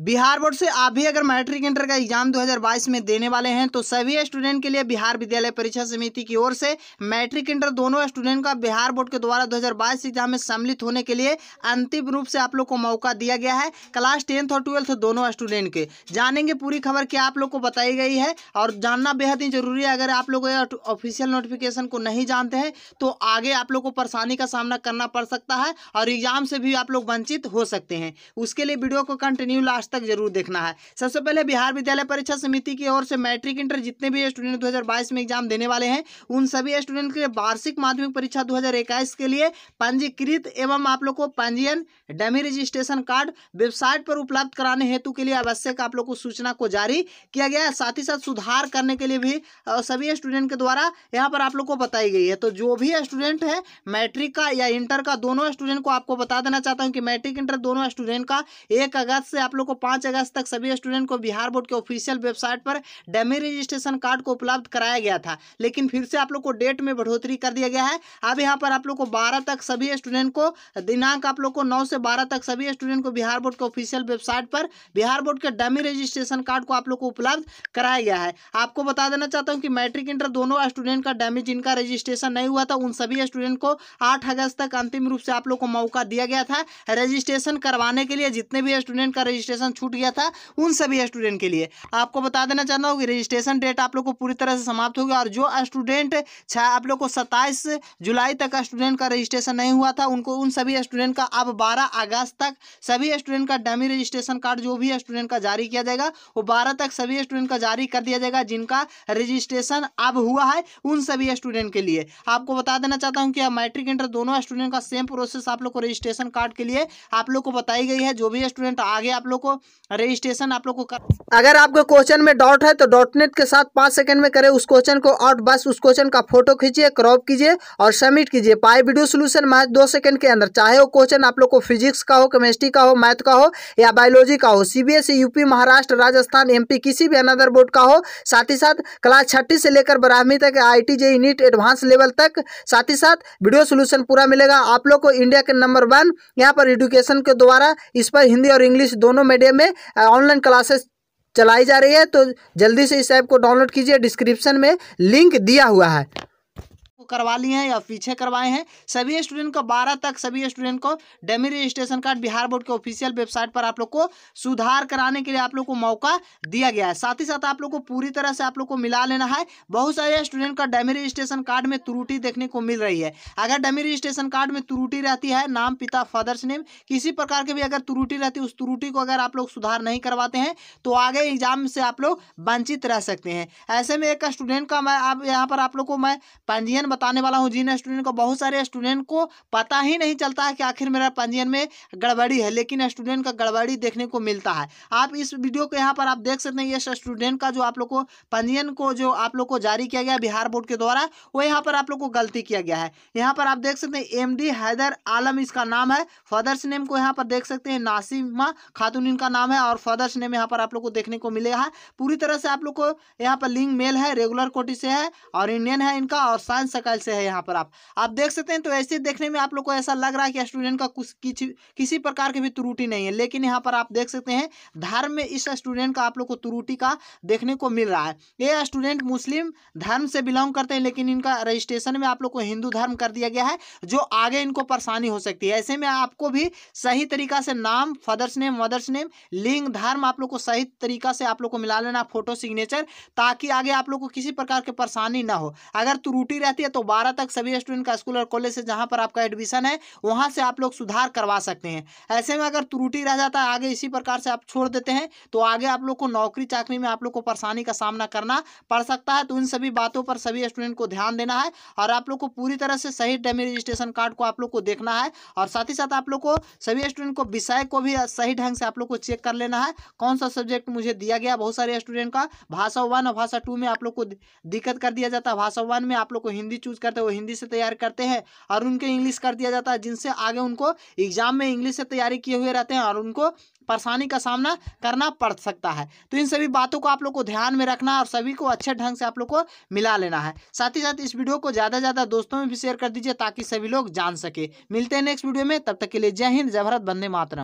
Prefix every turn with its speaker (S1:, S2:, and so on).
S1: Bihar board से आप भी अगर मैट्रिक इंटर का एग्जाम 2022 में देने वाले हैं तो सभी स्टूडेंट के लिए बिहार विद्यालय परीक्षा समिति की ओर से मैट्रिक इंटर दोनों स्टूडेंट का बिहार बोर्ड के द्वारा 2022 एग्जाम में सम्मिलित होने के लिए अंतिम रूप से आप लोग को मौका दिया गया है क्लास टेंथ और ट्वेल्थ दोनों स्टूडेंट के जानेंगे पूरी खबर क्या आप लोग को बताई गई है और जानना बेहद ही जरूरी है अगर आप लोग ऑफिशियल नोटिफिकेशन को नहीं जानते हैं तो आगे आप लोग को परेशानी का सामना करना पड़ सकता है और एग्जाम से भी आप लोग वंचित हो सकते हैं उसके लिए वीडियो को कंटिन्यू लास्ट लास्ट तक जरूर देखना है सबसे पहले बिहार विद्यालय परीक्षा समिति की ओर से मैट्रिक इंटर जितने भी स्टूडेंट 2022 में एग्जाम देने वाले हैं उन सभी स्टूडेंट के लिए वार्षिक माध्यमिक परीक्षा 2021 के लिए पंजीकृत एवं आप लोग को पंजीयन डमी रजिस्ट्रेशन कार्ड वेबसाइट पर उपलब्ध कराने हेतु के लिए आवश्यक आप लोग को सूचना को जारी किया गया है साथ ही साथ सुधार करने के लिए भी सभी स्टूडेंट के द्वारा यहाँ पर आप लोग को बताई गई है तो जो भी स्टूडेंट है मैट्रिक का या इंटर का दोनों स्टूडेंट को आपको बता देना चाहता हूँ कि मैट्रिक इंटर दोनों स्टूडेंट का एक अगस्त से आप लोग को पाँच अगस्त तक सभी स्टूडेंट को बिहार बोर्ड के ऑफिशियल वेबसाइट पर डेमी रजिस्ट्रेशन कार्ड को उपलब्ध कराया गया था लेकिन फिर से आप लोग को डेट में बढ़ोतरी कर दिया गया है अब यहाँ पर आप लोग को बारह तक सभी स्टूडेंट को दिनांक आप लोग को नौ से बारह तक सभी स्टूडेंट को बिहार बोर्ड के ऑफिशियल वेबसाइट पर बिहार बोर्ड के डेमी रजिस्ट्रेशन कार्ड को आप लोग को उपलब्ध कराया गया है आपको बता देना चाहता हूँ कि मैट्रिक इंटर दोनों स्टूडेंट का डेमी जिनका रजिस्ट्रेशन नहीं हुआ था उन सभी स्टूडेंट को आठ अगस्त तक अंतिम रूप से आप लोग को मौका दिया गया था रजिस्ट्रेशन करवाने के लिए जितने भी स्टूडेंट का रजिस्ट्रेशन रजिस्ट्रेशन छूट गया था उन सभी स्टूडेंट के लिए आपको बता देना चाहता हूँ कि रजिस्ट्रेशन डेट आप लोग को पूरी तरह से समाप्त हो गया और जो स्टूडेंट आप लोग को सत्ताईस जुलाई तक स्टूडेंट का रजिस्ट्रेशन नहीं हुआ था उनको उन सभी स्टूडेंट का अब बारह अगस्त तक सभी स्टूडेंट का डमी रजिस्ट्रेशन कार्ड जो भी स्टूडेंट का जारी किया जाएगा वो बारह तक सभी स्टूडेंट का जारी कर दिया जाएगा जिनका रजिस्ट्रेशन अब हुआ है उन सभी स्टूडेंट के लिए आपको बता देना चाहता हूँ कि मैट्रिक इंटर दोनों स्टूडेंट का सेम प्रोसेस आप लोग को रजिस्ट्रेशन कार्ड के लिए आप लोग को बताई गई है जो भी स्टूडेंट आगे आप लोग को रजिस्ट्रेशन आप लोग को कर अगर आपको क्वेश्चन में डाउट है तो डॉटनेट के साथ पाँच सेकंड में करें उस क्वेश्चन को और बस उस क्वेश्चन का फोटो खींचिए क्रॉप कीजिए और सबमिट कीजिए पाई वीडियो सोल्यूशन मैथ दो सेकंड के अंदर चाहे वो क्वेश्चन आप लोग को फिजिक्स का हो केमिस्ट्री का हो मैथ का हो या बायोलॉजी का हो C UP Maharashtra Rajasthan M किसी भी अनदर बोर्ड का हो साथ ही साथ क्लास छठी से लेकर बारहवीं तक I T J NEET advanced level तक साथ ही साथ वीडियो सोल्यूशन पूरा मिलेगा आप लोग को इंडिया के नंबर वन यहाँ पर एडुकेशन के द्वारा इस पर हिंदी और इंग्लिश दोनों मीडियम मीडिया में ऑनलाइन क्लासेस चलाई जा रही है तो जल्दी से इस ऐप को डाउनलोड कीजिए डिस्क्रिप्शन में लिंक दिया हुआ है करवा लिए हैं या पीछे करवाए हैं सभी स्टूडेंट को बारह तक सभी स्टूडेंट को dummy registration card Bihar board के ऑफिशियल वेबसाइट पर आप लोग को सुधार कराने के लिए आप लोग को मौका दिया गया है साथ ही साथ आप लोग को पूरी तरह से आप लोग को मिला लेना है बहुत सारे स्टूडेंट का डेमी रजिस्ट्रेशन कार्ड में त्रुटि देखने को मिल रही है अगर डेमी रजिस्ट्रेशन कार्ड में त्रुटि रहती है नाम पिता फादर्स नेम किसी प्रकार की भी अगर त्रुटि रहती है उस त्रुटि को अगर आप लोग सुधार नहीं करवाते हैं तो आगे एग्जाम से आप लोग वंचित रह सकते हैं ऐसे में एक स्टूडेंट का मैं आप यहाँ पर आप लोग को मैं पंजीयन बताने वाला हूँ जिन स्टूडेंट को बहुत सारे स्टूडेंट को पता ही नहीं चलता है कि आखिर मेरा पंजीयन में गड़बड़ी है लेकिन स्टूडेंट का गड़बड़ी देखने को मिलता है आप इस वीडियो को यहाँ पर आप देख सकते हैं ये स्टूडेंट का जो आप लोग को पंजीयन को जो आप लोग को जारी किया गया बिहार बोर्ड के द्वारा वो यहाँ पर आप लोग को गलती किया गया है यहाँ पर आप देख सकते हैं एम हैदर आलम इसका नाम है फादर्स नेम को यहाँ पर देख सकते हैं नासिमा खातून इनका नाम है और फादर्स नेम यहाँ पर आप लोग को देखने को मिलेगा पूरी तरह से आप लोग को यहाँ पर लिंक मेल है रेगुलर कोटी से है और इंडियन है इनका और साइंस शक्ल से है यहाँ पर आप आप देख सकते हैं तो ऐसे देखने में आप लोग को ऐसा लग रहा है कि स्टूडेंट का कुछ किसी किसी प्रकार की भी त्रुटि नहीं है लेकिन यहाँ पर आप देख सकते हैं धर्म में इस स्टूडेंट का आप लोग को त्रुटि का देखने को मिल रहा है ये स्टूडेंट मुस्लिम धर्म से बिलोंग करते हैं लेकिन इनका रजिस्ट्रेशन में आप लोग को हिंदू धर्म कर दिया गया है जो आगे इनको परेशानी हो सकती है ऐसे में आपको भी सही तरीका से नाम फादर्स नेम मदर्स नेम लिंग धर्म आप लोग को सही तरीका से आप लोग को मिला लेना फोटो सिग्नेचर ताकि आगे आप लोग को किसी प्रकार की परेशानी ना हो अगर त्रुटि रहती है तो बारह तक सभी स्टूडेंट का स्कूल और कॉलेज से जहाँ पर आपका एडमिशन है वहाँ से आप लोग सुधार करवा सकते हैं ऐसे में अगर त्रुटि रह जाता है आगे इसी प्रकार से आप छोड़ देते हैं तो आगे आप लोग को नौकरी चाकरी में आप लोग को परेशानी का सामना करना पड़ सकता है तो इन सभी बातों पर सभी स्टूडेंट को ध्यान देना है और आप लोग को पूरी तरह से सही डेमी रजिस्ट्रेशन कार्ड को आप लोग को देखना है और साथ ही साथ आप लोग को सभी स्टूडेंट को विषय को भी सही ढंग से आप लोग को चेक कर लेना है कौन सा सब्जेक्ट मुझे दिया गया बहुत सारे स्टूडेंट का भाषा वन और भाषा टू में आप लोग को दिक्कत कर दिया जाता है भाषा वन में आप लोग को हिंदी चूज करते हैं वो हिंदी से तैयार करते हैं और उनके इंग्लिश कर दिया जाता है जिनसे आगे उनको एग्जाम में इंग्लिश से तैयारी किए हुए रहते हैं और उनको परेशानी का सामना करना पड़ सकता है तो इन सभी बातों को आप लोग को ध्यान में रखना और सभी को अच्छे ढंग से आप लोग को मिला लेना है साथ ही साथ इस वीडियो को ज़्यादा से ज़्यादा दोस्तों में भी शेयर कर दीजिए ताकि सभी लोग जान सके मिलते हैं नेक्स्ट वीडियो में तब तक के लिए जय हिंद जय भारत बंदे मातरम